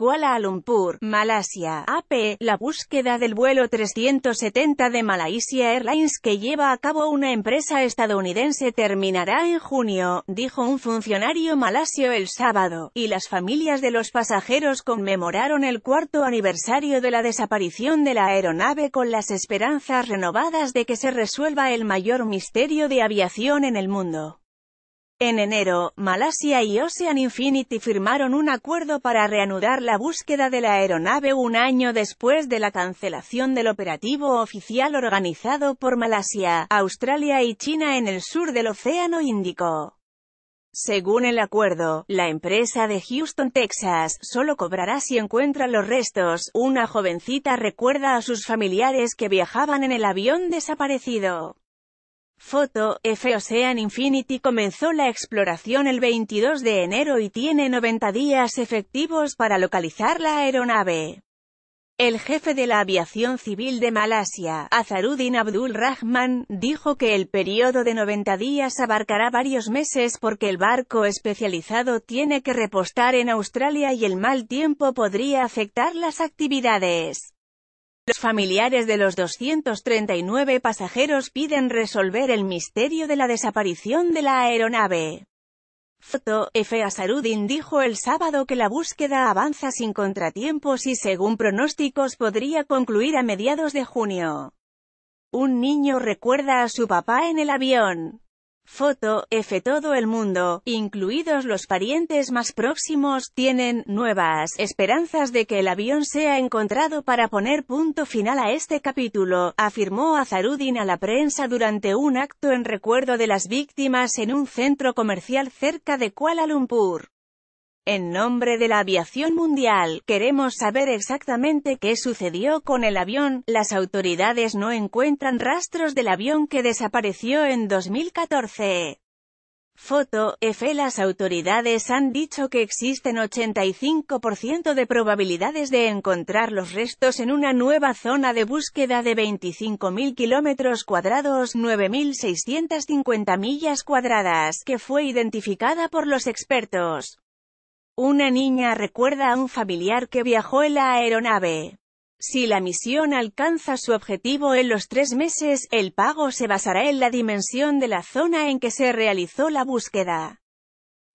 Kuala Lumpur, Malasia, AP, la búsqueda del vuelo 370 de Malaysia Airlines que lleva a cabo una empresa estadounidense terminará en junio, dijo un funcionario malasio el sábado, y las familias de los pasajeros conmemoraron el cuarto aniversario de la desaparición de la aeronave con las esperanzas renovadas de que se resuelva el mayor misterio de aviación en el mundo. En enero, Malasia y Ocean Infinity firmaron un acuerdo para reanudar la búsqueda de la aeronave un año después de la cancelación del operativo oficial organizado por Malasia, Australia y China en el sur del Océano Índico. Según el acuerdo, la empresa de Houston, Texas, solo cobrará si encuentra los restos. Una jovencita recuerda a sus familiares que viajaban en el avión desaparecido. Foto, F Ocean Infinity comenzó la exploración el 22 de enero y tiene 90 días efectivos para localizar la aeronave. El jefe de la aviación civil de Malasia, Azaruddin Abdul Rahman, dijo que el periodo de 90 días abarcará varios meses porque el barco especializado tiene que repostar en Australia y el mal tiempo podría afectar las actividades. Los familiares de los 239 pasajeros piden resolver el misterio de la desaparición de la aeronave. Foto, F. dijo el sábado que la búsqueda avanza sin contratiempos y según pronósticos podría concluir a mediados de junio. Un niño recuerda a su papá en el avión. Foto, F. Todo el mundo, incluidos los parientes más próximos, tienen nuevas esperanzas de que el avión sea encontrado para poner punto final a este capítulo, afirmó Azarudin a la prensa durante un acto en recuerdo de las víctimas en un centro comercial cerca de Kuala Lumpur. En nombre de la aviación mundial, queremos saber exactamente qué sucedió con el avión. Las autoridades no encuentran rastros del avión que desapareció en 2014. Foto, F. Las autoridades han dicho que existen 85% de probabilidades de encontrar los restos en una nueva zona de búsqueda de 25.000 kilómetros cuadrados, 9.650 millas cuadradas, que fue identificada por los expertos. Una niña recuerda a un familiar que viajó en la aeronave. Si la misión alcanza su objetivo en los tres meses, el pago se basará en la dimensión de la zona en que se realizó la búsqueda.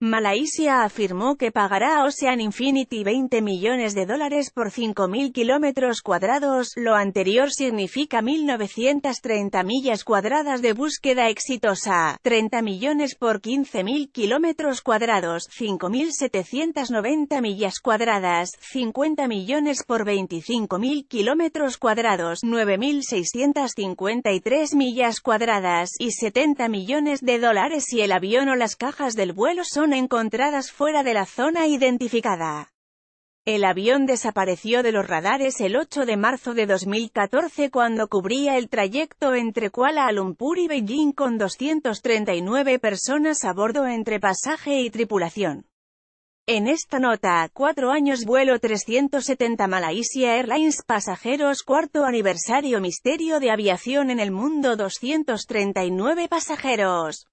Malaysia afirmó que pagará a Ocean Infinity 20 millones de dólares por 5.000 kilómetros cuadrados, lo anterior significa 1.930 millas cuadradas de búsqueda exitosa, 30 millones por 15.000 kilómetros cuadrados, 5.790 millas cuadradas, 50 millones por 25.000 kilómetros cuadrados, 9.653 millas cuadradas, y 70 millones de dólares si el avión o las cajas del vuelo son encontradas fuera de la zona identificada. El avión desapareció de los radares el 8 de marzo de 2014 cuando cubría el trayecto entre Kuala Lumpur y Beijing con 239 personas a bordo entre pasaje y tripulación. En esta nota, cuatro años vuelo 370 Malaysia Airlines pasajeros cuarto aniversario misterio de aviación en el mundo 239 pasajeros.